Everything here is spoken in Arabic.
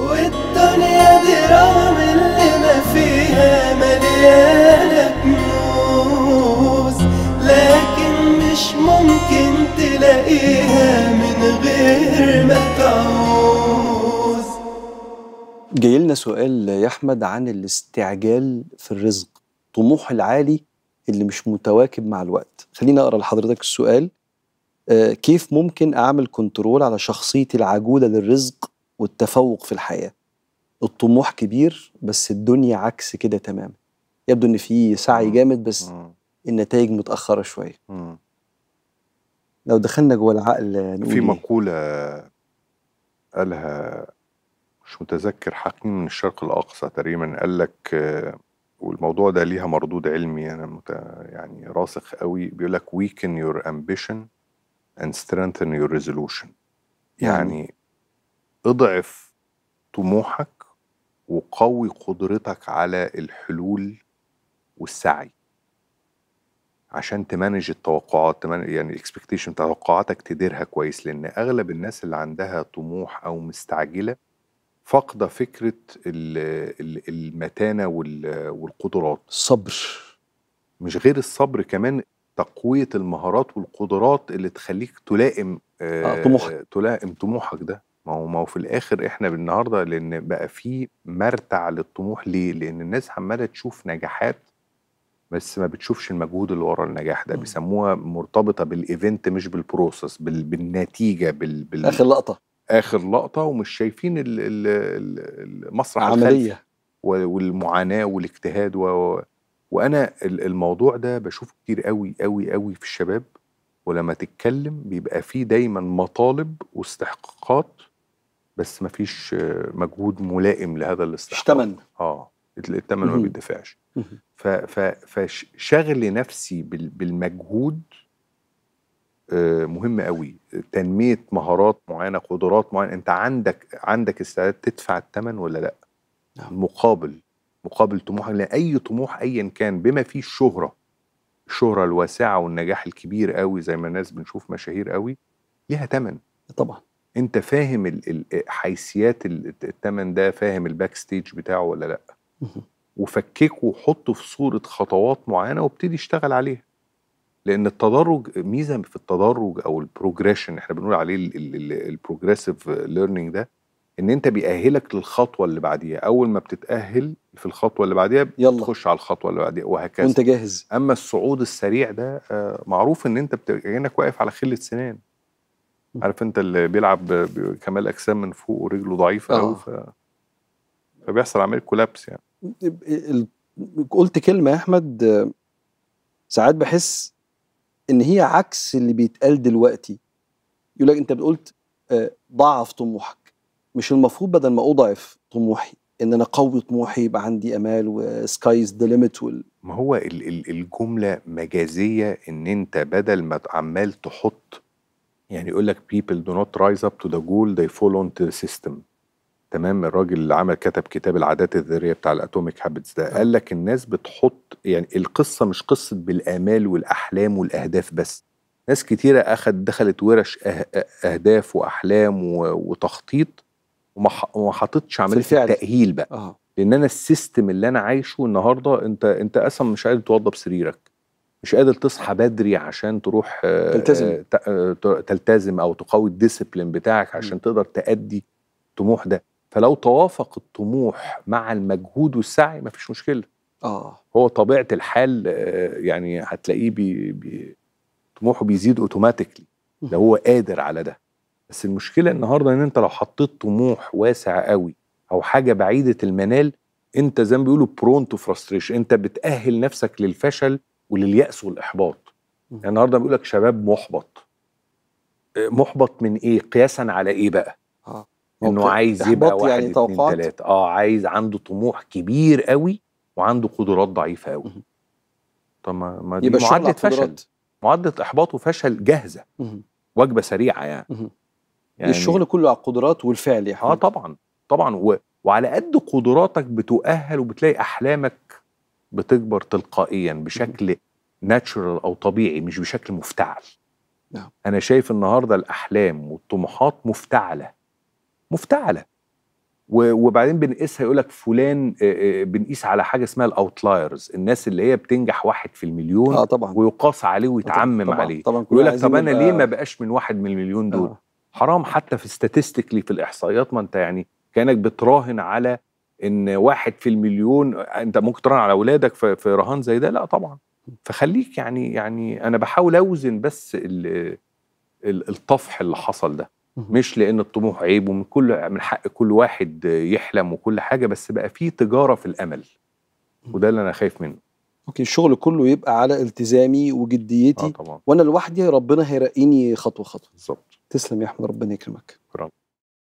والدنيا دي رغم اللي ما فيها مليانة كنوز لكن مش ممكن تلاقيها من غير ما تعوز جاي لنا سؤال يا أحمد عن الاستعجال في الرزق طموح العالي اللي مش متواكب مع الوقت خلينا أقرأ لحضرتك السؤال آه، كيف ممكن أعمل كنترول على شخصيتي العجولة للرزق والتفوق في الحياه الطموح كبير بس الدنيا عكس كده تماما يبدو ان في سعي جامد بس النتائج متاخره شويه لو دخلنا جوه العقل في إيه؟ مقوله قالها مش متذكر حكيم من الشرق الاقصى تقريبا قال لك والموضوع ده ليها مردود علمي انا مت... يعني راسخ قوي بيقول لك weaken your ambition and strengthen your resolution يعني, يعني اضعف طموحك وقوي قدرتك على الحلول والسعي عشان تمانج التوقعات يعني الاكسبكتيشن توقعاتك تديرها كويس لان اغلب الناس اللي عندها طموح او مستعجله فاقده فكره المتانه والقدرات الصبر مش غير الصبر كمان تقويه المهارات والقدرات اللي تخليك تلائم آه, آه، طموحك تلائم طموحك ده ما هو ما هو في الاخر احنا النهارده لان بقى في مرتع للطموح ليه؟ لان الناس عماله تشوف نجاحات بس ما بتشوفش المجهود اللي ورا النجاح ده إمم. بيسموها مرتبطه بالايفنت مش بالبروسس بال... بالنتيجه بال... بال... اخر لقطه اخر لقطه ومش شايفين ال... ال... المسرح العمليه والمعاناه والاجتهاد و... وانا الموضوع ده بشوفه كتير قوي قوي قوي في الشباب ولما تتكلم بيبقى فيه دايما مطالب واستحقاقات بس ما فيش مجهود ملائم لهذا الاستحقاق اشتمن اه الثمن ما بيدفعش فشغل نفسي بالمجهود آه، مهم قوي تنميه مهارات معينه قدرات معينه انت عندك عندك استعداد تدفع الثمن ولا لا نعم. مقابل مقابل طموحك لان اي طموح ايا كان بما فيه الشهره الشهره الواسعه والنجاح الكبير قوي زي ما الناس بنشوف مشاهير قوي ليها ثمن طبعا انت فاهم حيثيات الثمن ده فاهم الباك ستيج بتاعه ولا لا وفككه وحطه في صوره خطوات معينه وابتدي اشتغل عليها لان التدرج ميزه في التدرج او البروجريشن احنا بنقول عليه البروجريسيف ليرنينج ده ان انت بيأهلك للخطوه اللي بعديها اول ما بتتأهل في الخطوه اللي بعديها يلا. بتخش على الخطوه اللي بعديها وهكذا وانت جاهز اما الصعود السريع ده آه، معروف ان انت كانك واقف على خله سنان عارف انت اللي بيلعب كمال اجسام من فوق ورجله ضعيفه قوي آه. ف... فبيحصل عمليه كولابس يعني قلت كلمه يا احمد ساعات بحس ان هي عكس اللي بيتقال دلوقتي يقول لك انت بتقول آه، ضعف طموحك مش المفروض بدل ما اضعف طموحي ان انا قوي طموحي يبقى عندي امال وسكايز ذا ليميت وال... ما هو الجمله مجازيه ان انت بدل ما عمال تحط يعني يقول لك people do not rise up to the goal they fall onto the system تمام الراجل اللي عمل كتب كتاب العادات الذريه بتاع الاتوميك هابتس ده قال لك الناس بتحط يعني القصه مش قصه بالامال والاحلام والاهداف بس ناس كتيره اخد دخلت ورش أه-, أه-, اهداف واحلام وتخطيط وما حطتش عمليه التاهيل بقى آه. لان انا السيستم اللي انا عايشه النهارده انت انت اصلا مش عايز توضب سريرك مش قادر تصحى بدري عشان تروح آه، تلتزم آه، آه، تلتزم او تقوي الديسيبلين بتاعك عشان م. تقدر تأدي الطموح ده فلو توافق الطموح مع المجهود والسعي مفيش مشكله اه هو طبيعه الحال يعني هتلاقيه بي بي طموحه بيزيد اوتوماتيكلي لو هو قادر على ده بس المشكله النهارده ان انت لو حطيت طموح واسع قوي او حاجه بعيده المنال انت زي ما بيقولوا برون تو فرستريشن انت بتاهل نفسك للفشل ولليأس والإحباط يعني النهارده بيقول لك شباب محبط آه، محبط من ايه قياسا على ايه بقى آه. انه عايز يبقى يعني واحد يعني اتنين تلاتة اه عايز عنده طموح كبير قوي وعنده قدرات ضعيفه قوي طب ما دي معادله فشل معادله احباط وفشل جاهزه وجبه سريعه يعني. يعني الشغل كله على القدرات والفعل يا آه، حبيبي اه طبعا طبعا و... وعلى قد قدراتك بتؤهل وبتلاقي احلامك بتكبر تلقائيا بشكل ناتشورال او طبيعي مش بشكل مفتعل نعم. انا شايف النهارده الاحلام والطموحات مفتعله مفتعله وبعدين بنقيسها يقول لك فلان بنقيس على حاجه اسمها الاوتلايرز الناس اللي هي بتنجح واحد في المليون آه طبعا ويقاس عليه آه، ويتعمم طبعًا عليه طبعًا يقول لك طب انا ليه ما بقاش من واحد من المليون دول آه. حرام حتى في ستاتستيكلي في الاحصائيات ما انت يعني كانك بتراهن على ان واحد في المليون انت ممكن تراهن على اولادك في رهان زي ده لا طبعا فخليك يعني يعني انا بحاول اوزن بس الطفح اللي حصل ده مش لان الطموح عيب ومن كل من حق كل واحد يحلم وكل حاجه بس بقى في تجاره في الامل وده اللي انا خايف منه اوكي الشغل كله يبقى على التزامي وجديتي آه طبعا. وانا لوحدي ربنا هيرقيني خطوه خطوه بالظبط تسلم يا احمد ربنا يكرمك شكرا